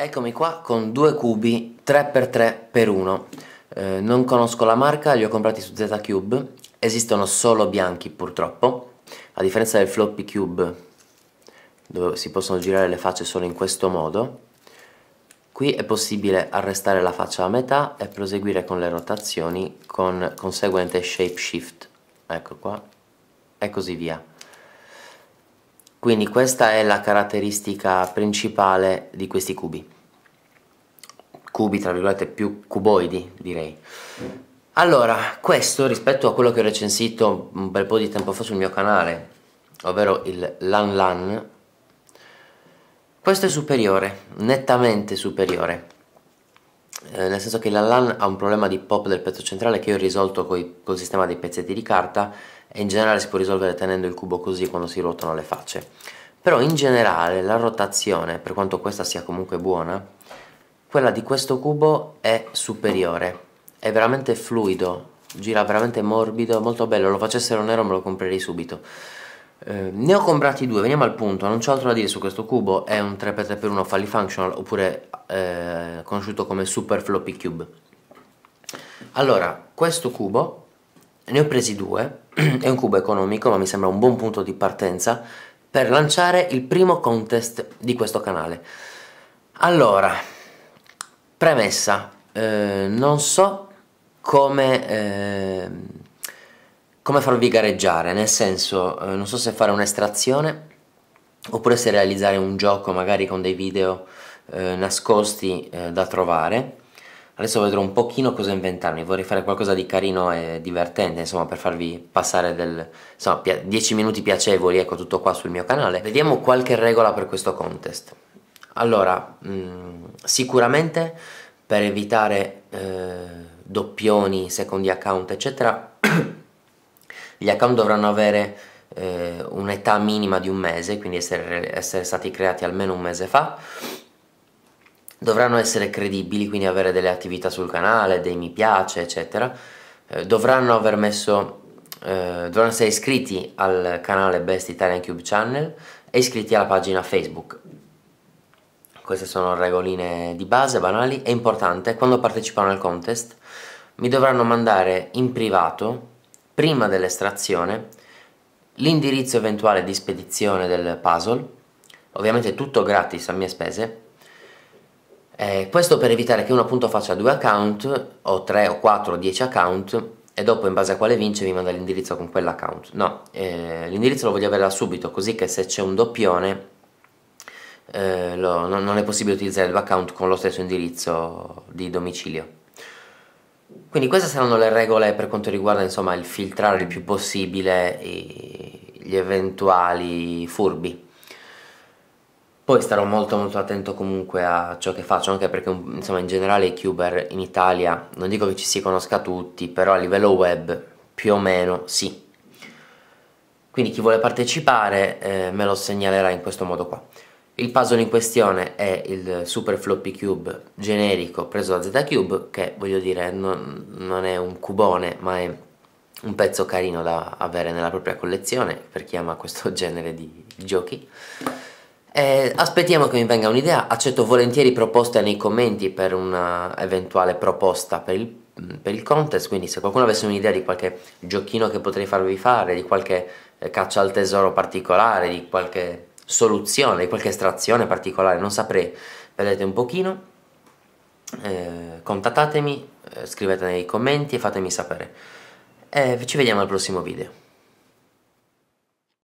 Eccomi qua con due cubi 3x3x1 eh, Non conosco la marca, li ho comprati su Z-Cube Esistono solo bianchi purtroppo A differenza del floppy cube Dove si possono girare le facce solo in questo modo Qui è possibile arrestare la faccia a metà E proseguire con le rotazioni Con conseguente shape shift Ecco qua E così via quindi questa è la caratteristica principale di questi cubi cubi, tra virgolette, più cuboidi, direi. Allora, questo rispetto a quello che ho recensito un bel po' di tempo fa sul mio canale, ovvero il Lan Lan, questo è superiore, nettamente superiore. Eh, nel senso che la LAN ha un problema di pop del pezzo centrale che io ho risolto coi, col sistema dei pezzetti di carta e in generale si può risolvere tenendo il cubo così quando si ruotano le facce. Però in generale la rotazione, per quanto questa sia comunque buona, quella di questo cubo è superiore, è veramente fluido, gira veramente morbido, molto bello, lo facessero nero me lo comprerei subito. Eh, ne ho comprati due, veniamo al punto, non c'è altro da dire su questo cubo, è un 3x3x1 fully functional oppure eh, conosciuto come Super Floppy Cube. Allora, questo cubo, ne ho presi due, è un cubo economico ma mi sembra un buon punto di partenza per lanciare il primo contest di questo canale. Allora, Premessa, eh, non so come, eh, come farvi gareggiare, nel senso eh, non so se fare un'estrazione oppure se realizzare un gioco magari con dei video eh, nascosti eh, da trovare. Adesso vedrò un pochino cosa inventarmi, vorrei fare qualcosa di carino e divertente, insomma, per farvi passare del, insomma, 10 minuti piacevoli, ecco tutto qua sul mio canale. Vediamo qualche regola per questo contest. Allora, mh, mm, sicuramente per evitare eh, doppioni, secondi account, eccetera, gli account dovranno avere eh, un'età minima di un mese, quindi essere, essere stati creati almeno un mese fa, dovranno essere credibili, quindi avere delle attività sul canale, dei mi piace, eccetera, eh, dovranno aver messo eh, dovranno essere iscritti al canale Best Italian Cube Channel e iscritti alla pagina Facebook queste sono regoline di base, banali. È importante, quando partecipano al contest, mi dovranno mandare in privato, prima dell'estrazione, l'indirizzo eventuale di spedizione del puzzle, ovviamente tutto gratis a mie spese. Eh, questo per evitare che uno appunto faccia due account, o tre o quattro o dieci account, e dopo in base a quale vince mi manda l'indirizzo con quell'account. No, eh, l'indirizzo lo voglio avere da subito, così che se c'è un doppione eh, lo, non, non è possibile utilizzare il l'account con lo stesso indirizzo di domicilio. Quindi queste saranno le regole per quanto riguarda insomma, il filtrare il più possibile gli eventuali furbi. Poi starò molto molto attento comunque a ciò che faccio, anche perché insomma in generale i cuber in Italia, non dico che ci si conosca tutti, però a livello web più o meno sì. Quindi chi vuole partecipare eh, me lo segnalerà in questo modo qua. Il puzzle in questione è il Super Floppy Cube generico preso da Z-Cube che voglio dire non, non, è un cubone ma è un pezzo carino da avere nella propria collezione per chi ama questo genere di giochi. E aspettiamo che mi venga un'idea, accetto volentieri proposte nei commenti per un'eventuale proposta per il, per il contest, quindi se qualcuno avesse un'idea di qualche giochino che potrei farvi fare, di qualche eh, caccia al tesoro particolare, di qualche soluzione, di qualche estrazione particolare, non saprei. Vedete un pochino, eh, contattatemi, eh, scrivete nei commenti e fatemi sapere. E eh, ci vediamo al prossimo video.